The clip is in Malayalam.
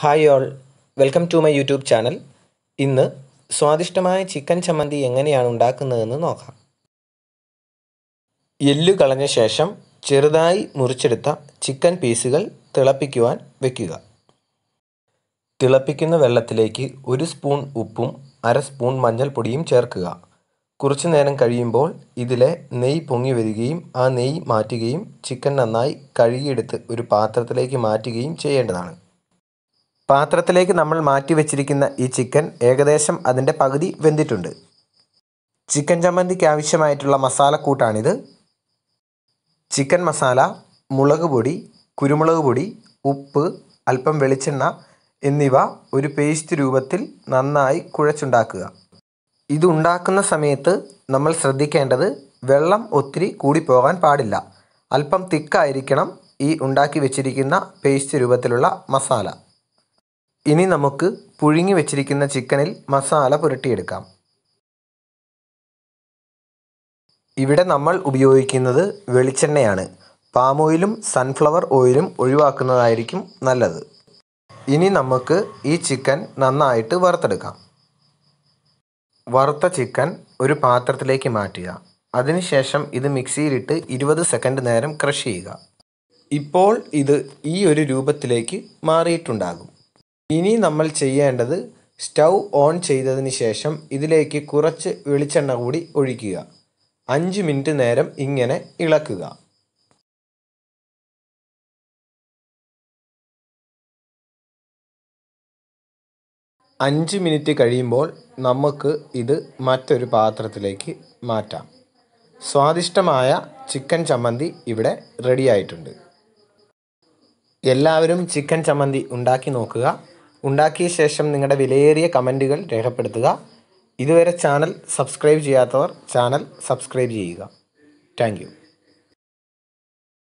hi all welcome to my YouTube channel ഇന്ന് സ്വാദിഷ്ടമായ ചിക്കൻ ചമ്മന്തി എങ്ങനെയാണ് ഉണ്ടാക്കുന്നതെന്ന് നോക്കാം എല്ല് കളഞ്ഞ ശേഷം ചെറുതായി മുറിച്ചെടുത്ത ചിക്കൻ പീസുകൾ തിളപ്പിക്കുവാൻ വെക്കുക തിളപ്പിക്കുന്ന വെള്ളത്തിലേക്ക് ഒരു സ്പൂൺ ഉപ്പും അര സ്പൂൺ മഞ്ഞൾപ്പൊടിയും ചേർക്കുക കുറച്ചു നേരം കഴിയുമ്പോൾ ഇതിലെ നെയ്യ് പൊങ്ങി വരികയും ആ നെയ്യ് മാറ്റുകയും ചിക്കൻ നന്നായി കഴുകിയെടുത്ത് ഒരു പാത്രത്തിലേക്ക് മാറ്റുകയും ചെയ്യേണ്ടതാണ് പാത്രത്തിലേക്ക് നമ്മൾ മാറ്റി വെച്ചിരിക്കുന്ന ഈ ചിക്കൻ ഏകദേശം അതിൻ്റെ പകുതി വെന്തിട്ടുണ്ട് ചിക്കൻ ചമ്മന്തിക്ക് ആവശ്യമായിട്ടുള്ള മസാലക്കൂട്ടാണിത് ചിക്കൻ മസാല മുളക് പൊടി കുരുമുളക് പൊടി ഉപ്പ് അല്പം വെളിച്ചെണ്ണ എന്നിവ ഒരു പേസ്റ്റ് രൂപത്തിൽ നന്നായി കുഴച്ചുണ്ടാക്കുക ഇതുണ്ടാക്കുന്ന സമയത്ത് നമ്മൾ ശ്രദ്ധിക്കേണ്ടത് വെള്ളം ഒത്തിരി കൂടിപ്പോകാൻ പാടില്ല അല്പം തിക്കായിരിക്കണം ഈ ഉണ്ടാക്കി വെച്ചിരിക്കുന്ന പേസ്റ്റ് രൂപത്തിലുള്ള മസാല ഇനി നമുക്ക് പുഴുങ്ങി വെച്ചിരിക്കുന്ന ചിക്കനിൽ മസാല പുരട്ടിയെടുക്കാം ഇവിടെ നമ്മൾ ഉപയോഗിക്കുന്നത് വെളിച്ചെണ്ണയാണ് പാം ഓയിലും സൺഫ്ലവർ ഓയിലും ഒഴിവാക്കുന്നതായിരിക്കും നല്ലത് ഇനി നമുക്ക് ഈ ചിക്കൻ നന്നായിട്ട് വറുത്തെടുക്കാം വറുത്ത ചിക്കൻ ഒരു പാത്രത്തിലേക്ക് മാറ്റുക അതിനുശേഷം ഇത് മിക്സിയിലിട്ട് ഇരുപത് സെക്കൻഡ് നേരം ക്രഷ് ചെയ്യുക ഇപ്പോൾ ഇത് ഈ ഒരു രൂപത്തിലേക്ക് മാറിയിട്ടുണ്ടാകും ഇനി നമ്മൾ ചെയ്യേണ്ടത് സ്റ്റൗ ഓൺ ചെയ്തതിന് ശേഷം ഇതിലേക്ക് കുറച്ച് വെളിച്ചെണ്ണ കൂടി ഒഴിക്കുക അഞ്ച് മിനിറ്റ് നേരം ഇങ്ങനെ ഇളക്കുക അഞ്ച് മിനിറ്റ് കഴിയുമ്പോൾ നമുക്ക് ഇത് മറ്റൊരു പാത്രത്തിലേക്ക് മാറ്റാം സ്വാദിഷ്ടമായ ചിക്കൻ ചമ്മന്തി ഇവിടെ റെഡിയായിട്ടുണ്ട് എല്ലാവരും ചിക്കൻ ചമ്മന്തി ഉണ്ടാക്കി നോക്കുക ഉണ്ടാക്കിയ ശേഷം നിങ്ങളുടെ വിലയേറിയ കമൻറ്റുകൾ രേഖപ്പെടുത്തുക ഇതുവരെ ചാനൽ സബ്സ്ക്രൈബ് ചെയ്യാത്തവർ ചാനൽ സബ്സ്ക്രൈബ് ചെയ്യുക താങ്ക്